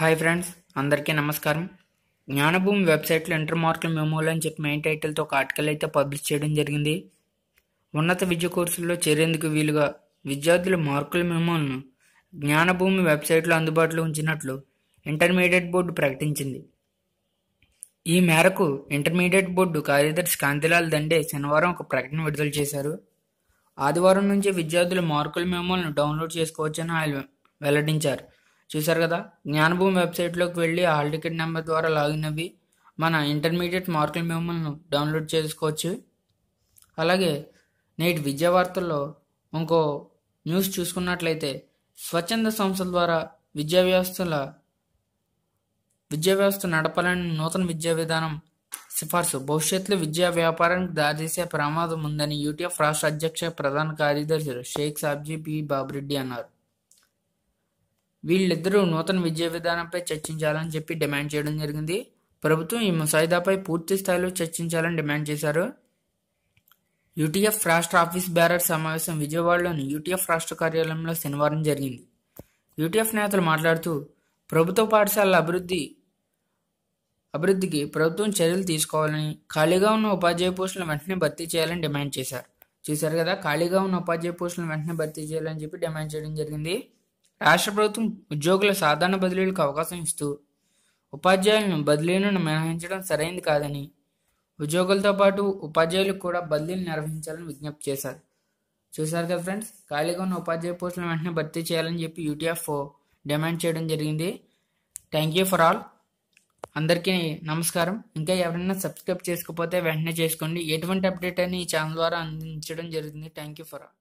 hi friends అందరికీ నమస్కారం జ్ఞానభూమి వెబ్సైట్లో ఇంటర్ మార్కుల మెమోలు అని చెప్పి మెయిన్ టైటిల్తో ఒక ఆర్టికల్ అయితే పబ్లిష్ చేయడం జరిగింది ఉన్నత విద్య కోర్సుల్లో చేరేందుకు వీలుగా విద్యార్థుల మార్కుల మెమోలను జ్ఞానభూమి వెబ్సైట్లో అందుబాటులో ఉంచినట్లు ఇంటర్మీడియట్ బోర్డు ప్రకటించింది ఈ మేరకు ఇంటర్మీడియట్ బోర్డు కార్యదర్శి కాంతిలాల్ దండే శనివారం ఒక ప్రకటన విడుదల చేశారు ఆదివారం నుంచి విద్యార్థుల మార్కుల మెమోలను డౌన్లోడ్ చేసుకోవచ్చని ఆయన వెల్లడించారు చూశారు కదా జ్ఞానభూమి వెబ్సైట్లోకి వెళ్ళి హాల్ టికెట్ నెంబర్ ద్వారా లాగిన్ అవి మన ఇంటర్మీడియట్ మార్కుల మిమ్మల్ని డౌన్లోడ్ చేసుకోవచ్చు అలాగే నేటి విద్యా వార్తల్లో ఇంకో న్యూస్ చూసుకున్నట్లయితే స్వచ్ఛంద సంస్థల ద్వారా విద్యా వ్యవస్థల విద్యా వ్యవస్థ నడపాలని నూతన విద్యా విధానం సిఫార్సు భవిష్యత్తులో విద్యా వ్యాపారానికి దారితీసే ప్రమాదం ఉందని యూటీఎఫ్ రాష్ట్ర అధ్యక్ష ప్రధాన కార్యదర్శి షేక్ సాబ్జీ పి బాబురెడ్డి అన్నారు వీళ్ళిద్దరూ నూతన విద్యా విధానంపై చర్చించాలని చెప్పి డిమాండ్ చేయడం జరిగింది ప్రభుత్వం ఈ ముసాయిదాపై పూర్తి స్థాయిలో చర్చించాలని డిమాండ్ చేశారు యూటీఎఫ్ రాష్ట్ర ఆఫీస్ బ్యారర్ సమావేశం విజయవాడలోని యూటీఎఫ్ రాష్ట్ర కార్యాలయంలో శనివారం జరిగింది యూటీఎఫ్ నేతలు మాట్లాడుతూ ప్రభుత్వ పాఠశాలల అభివృద్ధి అభివృద్ధికి ప్రభుత్వం చర్యలు తీసుకోవాలని ఖాళీగా ఉన్న ఉపాధ్యాయ పోస్టులను వెంటనే భర్తీ చేయాలని డిమాండ్ చేశారు చూశారు కదా ఖాళీగా ఉన్న ఉపాధ్యాయ పోస్టులను వెంటనే భర్తీ చేయాలని చెప్పి డిమాండ్ చేయడం జరిగింది రాష్ట్ర ప్రభుత్వం ఉద్యోగుల సాధారణ బదిలీలకు అవకాశం ఇస్తూ ఉపాధ్యాయులను బదిలీలను మినహాయించడం సరైంది కాదని ఉద్యోగులతో పాటు ఉపాధ్యాయులకు కూడా బదిలీలు నిర్వహించాలని విజ్ఞప్తి చేశారు చూశారు కదా ఫ్రెండ్స్ ఖాళీగా ఉన్న ఉపాధ్యాయ పోస్టులను వెంటనే భర్తీ చేయాలని చెప్పి యూటీఎఫ్ఓ డిమాండ్ చేయడం జరిగింది థ్యాంక్ యూ ఫర్ ఆల్ అందరికీ నమస్కారం ఇంకా ఎవరైనా సబ్స్క్రైబ్ చేసుకోకపోతే వెంటనే చేసుకోండి ఎటువంటి అప్డేట్ అని ఈ ఛానల్ ద్వారా అందించడం జరిగింది థ్యాంక్ యూ ఫర్ ఆల్